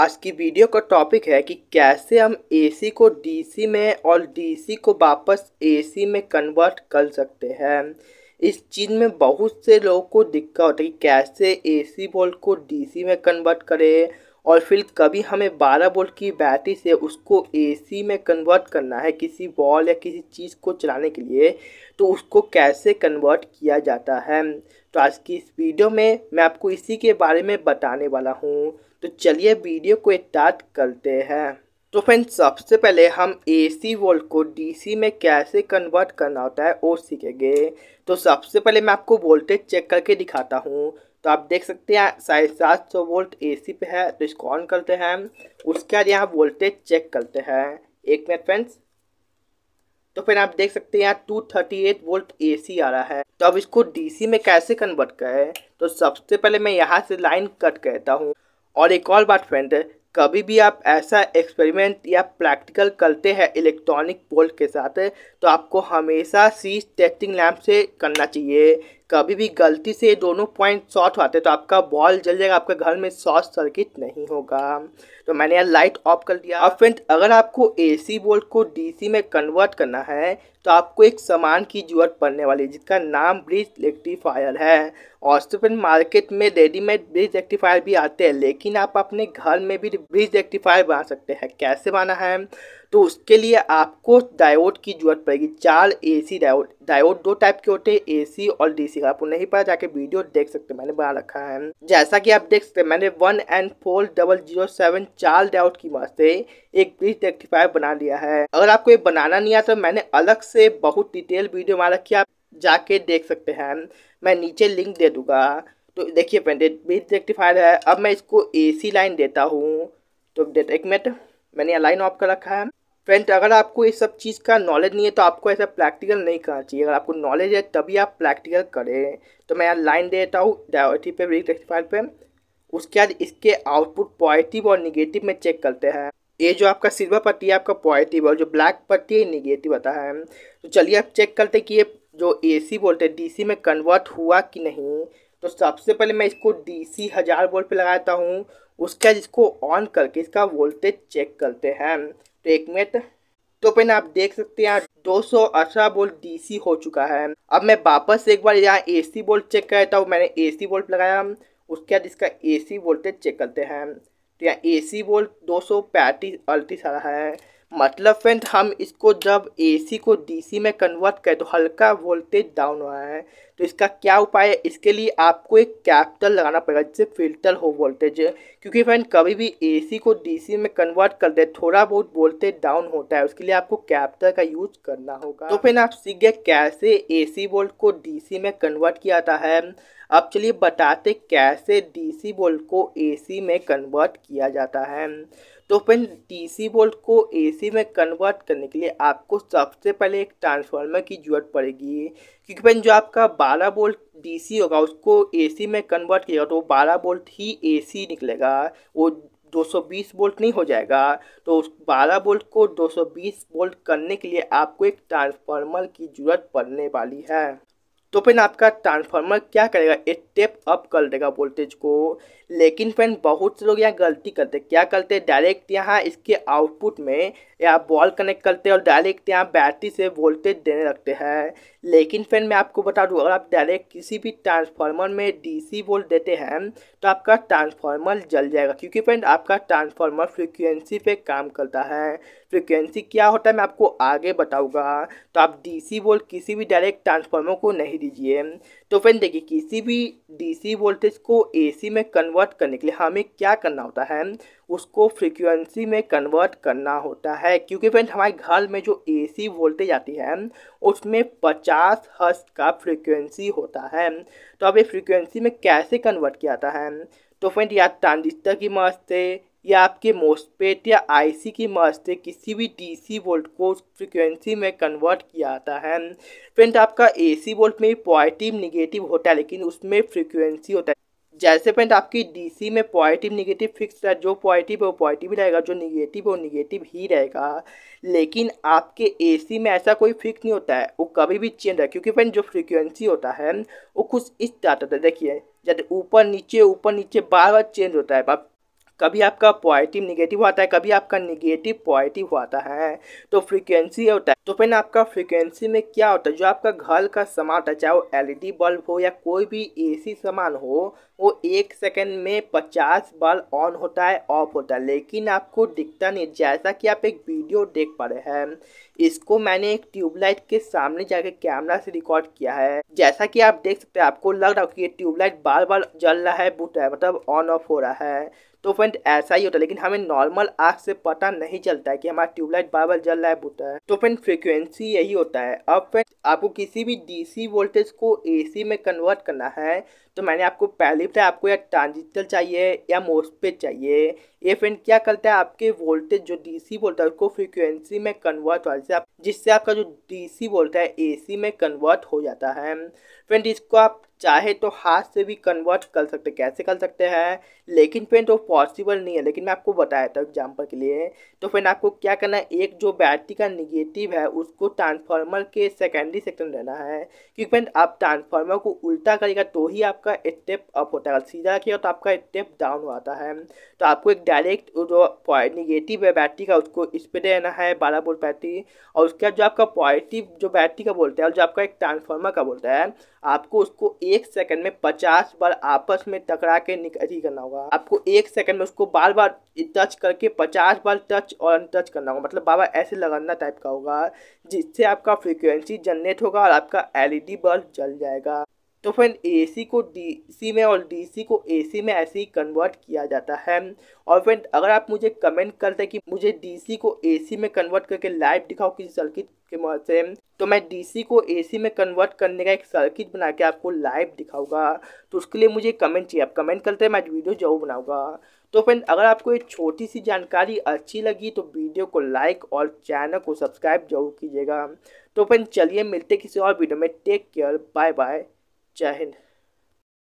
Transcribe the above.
आज की वीडियो का टॉपिक है कि कैसे हम एसी को डीसी में और डीसी को वापस एसी में कन्वर्ट कर सकते हैं इस चीज़ में बहुत से लोगों को दिक्कत होती है कि कैसे एसी वोल्ट को डीसी में कन्वर्ट करें और फिर कभी हमें 12 वोल्ट की बैटरी से उसको एसी में कन्वर्ट करना है किसी बॉल या किसी चीज़ को चलाने के लिए तो उसको कैसे कन्वर्ट किया जाता है तो आज की इस वीडियो में मैं आपको इसी के बारे में बताने वाला हूँ तो चलिए वीडियो को स्टार्ट करते हैं तो फ्रेंड सबसे पहले हम ए सी वोल्ट को डी सी में कैसे कन्वर्ट करना होता है वो सीखेंगे तो सबसे पहले मैं आपको वोल्टेज चेक करके दिखाता हूँ तो आप देख सकते हैं साढ़े सात सौ वोल्ट ए सी पे है तो इसको ऑन करते हैं उसके बाद यहाँ वोल्टेज चेक करते हैं एक मिनट फ्रेंड्स तो फिर आप देख सकते हैं यहाँ two thirty eight volt A C आ रहा है तो अब इसको डी सी में कैसे कन्वर्ट करें तो सबसे पहले मैं यहाँ से लाइन कट करता हूँ और एक और बात फ्रेंड कभी भी आप ऐसा एक्सपेरिमेंट या प्रैक्टिकल करते हैं इलेक्ट्रॉनिक पोल के साथ तो आपको हमेशा सी टेस्टिंग लैम्प से करना चाहिए कभी भी गलती से ये दोनों पॉइंट शॉर्ट आते तो आपका बॉल जल जाएगा आपके घर में शॉर्ट सर्किट नहीं होगा तो मैंने यहाँ लाइट ऑफ कर दिया अब फ्रेंड अगर आपको एसी वोल्ट को डीसी में कन्वर्ट करना है तो आपको एक सामान की जरूरत पड़ने वाली है जिसका नाम ब्रिज इलेक्ट्रीफायर है और फिर तो मार्केट में रेडीमेड ब्रिज इलेक्ट्रीफायर भी आते हैं लेकिन आप अपने घर में भी ब्रिज इलेक्ट्रीफायर बना सकते हैं कैसे बना है तो उसके लिए आपको डायोड की जरूरत पड़ेगी चार एसी डायोड डायोड दो टाइप के होते हैं एसी और डीसी का आपको नहीं पता जाके वीडियो देख सकते मैंने बना रखा है जैसा कि आप देख सकते हैं मैंने one N four double zero seven चार डायोड की मदद से एक ब्रिज रेक्टिफायर बना लिया है अगर आपको ये बनाना नहीं आता तो मैंने अलग से बहुत डिटेल वीडियो बना रखी आप जाके देख सकते हैं मैं नीचे लिंक दे दूंगा तो देखिए फ्रेंड ब्रिज रेक्टिफायर है अब मैं इसको सी लाइन देता हूँ तो देता एक मिनट मैंने यहाँ लाइन ऑफ कर रखा है फ्रेंड अगर आपको ये सब चीज़ का नॉलेज नहीं है तो आपको ऐसा प्रैक्टिकल नहीं करना चाहिए अगर आपको नॉलेज है तभी आप प्रैक्टिकल करें तो मैं यहाँ लाइन दे देता हूँ डायोटी पे ब्रिक रेक्टिफायर पे उसके बाद इसके आउटपुट पॉजिटिव और निगेटिव में चेक करते हैं ये जो आपका सिल्वर पट्टी है आपका पॉजिटिव और जो ब्लैक पट्टी है निगेटिव आता है तो चलिए आप चेक करते हैं कि ये जो ए सी बोलते हैं डी में कन्वर्ट हुआ कि नहीं तो सबसे पहले मैं इसको डी सी हज़ार वोल्ट पर लगाता हूँ उसके बाद इसको ऑन करके इसका वोल्टेज चेक करते हैं टेकमेट तो पहले आप देख सकते हैं दो सौ अठारह बोल्ट डीसी हो चुका है अब मैं वापस एक बार यहाँ एसी बोल्ट चेक करता हूँ मैंने एसी बोल्ट लगाया उसके बाद इसका एसी वोल्टेज चेक करते हैं तो यहाँ ए सी बोल्ट दो सौ पैंतीस अड़तीस आ रहा है मतलब फ्रेंड हम इसको जब एसी को डीसी में कन्वर्ट करें तो हल्का वोल्टेज डाउन हो है तो इसका क्या उपाय है इसके लिए आपको एक कैपिटल लगाना पड़ेगा जिससे फिल्टर हो वोल्टेज क्योंकि फ्रेंड कभी भी एसी को डीसी में कन्वर्ट कर दे थोड़ा बहुत वोल्टेज डाउन होता है उसके लिए आपको कैपिटल का यूज करना होगा तो फ्रेंड आप सीख गए कैसे ए वोल्ट को डी में कन्वर्ट किया जाता है अब चलिए बताते कैसे डीसी वोल्ट को एसी में कन्वर्ट किया जाता है तो डी डीसी वोल्ट को एसी में कन्वर्ट करने के लिए आपको सबसे पहले एक ट्रांसफार्मर की ज़रूरत पड़ेगी क्योंकि फिर जो आपका बारह वोल्ट डीसी होगा उसको एसी में कन्वर्ट किया तो बारह वोल्ट ही एसी निकलेगा वो 220 वोल्ट नहीं हो जाएगा तो उस 12 वोल्ट को 220 वोल्ट करने के लिए आपको एक ट्रांसफार्मर की ज़रूरत पड़ने वाली है तो फिर आपका ट्रांसफार्मर क्या करेगा स्टेप अप कर देगा वोल्टेज को लेकिन फ्रेंड बहुत से लोग यहाँ गलती करते क्या करते हैं डायरेक्ट यहाँ इसके आउटपुट में या बॉल कनेक्ट करते हैं और डायरेक्ट यहाँ बैटरी से वोल्टेज देने लगते हैं लेकिन फ्रेंड मैं आपको बता दूँ अगर आप डायरेक्ट किसी भी ट्रांसफार्मर में डीसी वोल्ट देते हैं तो आपका ट्रांसफार्मर जल जाएगा क्योंकि फ्रेंड आपका ट्रांसफार्मर फ्रिक्वेंसी पे काम करता है फ्रिक्वेंसी क्या होता है मैं आपको आगे बताऊँगा तो आप डी वोल्ट किसी भी डायरेक्ट ट्रांसफार्मर को नहीं दीजिए तो फ्रेंड देखिए किसी भी डीसी वोल्टेज को एसी में कन्वर्ट करने के लिए हमें क्या करना होता है उसको फ्रीक्वेंसी में कन्वर्ट करना होता है क्योंकि फ्रेंड हमारे घर में जो एसी वोल्टेज आती है उसमें 50 हर्स का फ्रीक्वेंसी होता है तो अब ये फ्रीक्वेंसी में कैसे कन्वर्ट किया जाता है तो फ्रेंड या ट्रांजिस्टर की मदद से या आपके मोसपेट या आईसी की मदद से किसी भी डीसी वोल्ट को फ्रीक्वेंसी में कन्वर्ट किया जाता है फ्रेंड आपका एसी वोल्ट में पॉजिटिव निगेटिव होता है लेकिन उसमें फ्रीक्वेंसी होता है जैसे पॉइंट आपकी डीसी में पॉजिटिव निगेटिव फिक्स है जो पॉजिटिव है वो पॉजिटिव ही रहेगा जो निगेटिव है वो निगेटिव ही रहेगा लेकिन आपके एसी में ऐसा कोई फिक्स नहीं होता है वो कभी भी चेंज है क्योंकि पेंट जो फ्रीक्वेंसी होता है वो कुछ इस तरह होता है देखिए जब ऊपर नीचे ऊपर नीचे बार बार चेंज होता है आप कभी आपका पॉजिटिव निगेटिव आता है कभी आपका निगेटिव पॉजिटिव आता है तो फ्रीक्वेंसी होता है तो फिर आपका फ्रीक्वेंसी में क्या होता है जो आपका घर का सामान होता है चाहे वो एल बल्ब हो या कोई भी एसी सामान हो वो एक सेकंड में पचास बल्ब ऑन होता है ऑफ होता है लेकिन आपको दिखता नहीं जैसा कि आप एक वीडियो देख पा रहे हैं इसको मैंने एक ट्यूबलाइट के सामने जाके कैमरा से रिकॉर्ड किया है जैसा कि आप देख सकते हैं आपको लग रहा हो कि ये ट्यूबलाइट बार बार जल रहा है बुट है मतलब ऑन ऑफ हो रहा है तो फ्रेंड ऐसा ही होता है लेकिन हमें नॉर्मल आग से पता नहीं चलता है कि हमारा ट्यूबलाइट बार बार जल रहा है बुता है तो फ्रेंड फ्रिक्वेंसी यही होता है अब फ्रेंड आपको किसी भी डीसी वोल्टेज को एसी में कन्वर्ट करना है तो मैंने आपको पहले बताया आपको या ट्रांजिस्टर चाहिए या मोसपेट चाहिए ये फ्रेंड क्या करता है आपके वोल्टेज जो डीसी बोलता है उसको फ्रीक्वेंसी में कन्वर्ट हो जाता है जिससे आपका जो डीसी बोलता है एसी में कन्वर्ट हो जाता है फ्रेंड इसको आप चाहे तो हाथ से भी कन्वर्ट कर सकते कैसे कर सकते हैं लेकिन फ्रेंड वो तो पॉसिबल नहीं है लेकिन मैं आपको बताया था एग्जाम्पल के लिए तो फ्रेंड आपको क्या करना है एक जो बैटरी का निगेटिव है उसको ट्रांसफार्मर के सेकेंडरी सेक्शन देना है क्योंकि फ्रेंड आप ट्रांसफार्मर को उल्टा करेगा तो ही आप आपका स्टेप अप होता है सीधा रखिएगा तो आपका स्टेप डाउन होता है तो आपको एक डायरेक्ट जो निगेटिव है बैटरी का उसको स्प्रे देना है बारह बोल्ट बैटरी और उसके बाद जो आपका पॉजिटिव जो बैटरी का बोलता है और जो आपका एक ट्रांसफार्मर का बोलता है आपको उसको एक सेकंड में पचास बार आपस में टकरा के निकली करना होगा आपको एक सेकंड में उसको बार बार टच करके पचास बार टच और अनटच करना होगा मतलब बाबा ऐसे लगाना टाइप का होगा जिससे आपका फ्रिक्वेंसी जनरेट होगा और आपका एलईडी बल्ब जल जाएगा तो फ्रेंड ए को डी सी में और डी सी को ए सी में ऐसे ही कन्वर्ट किया जाता है और फ्रेंड अगर आप मुझे कमेंट करते कि मुझे डी सी को ए सी में कन्वर्ट करके लाइव दिखाओ किसी सर्किट के मदद से तो मैं डी सी को ए सी में कन्वर्ट करने का एक सर्किट बना के आपको लाइव दिखाऊंगा तो उसके लिए मुझे कमेंट चाहिए आप कमेंट करते हैं मैं वीडियो जरूर बनाऊंगा तो फ्रेंड अगर आपको ये छोटी सी जानकारी अच्छी लगी तो वीडियो को लाइक और चैनल को सब्सक्राइब जरूर कीजिएगा तो फ्रेंड चलिए मिलते किसी और वीडियो में टेक केयर बाय बाय जय हिंद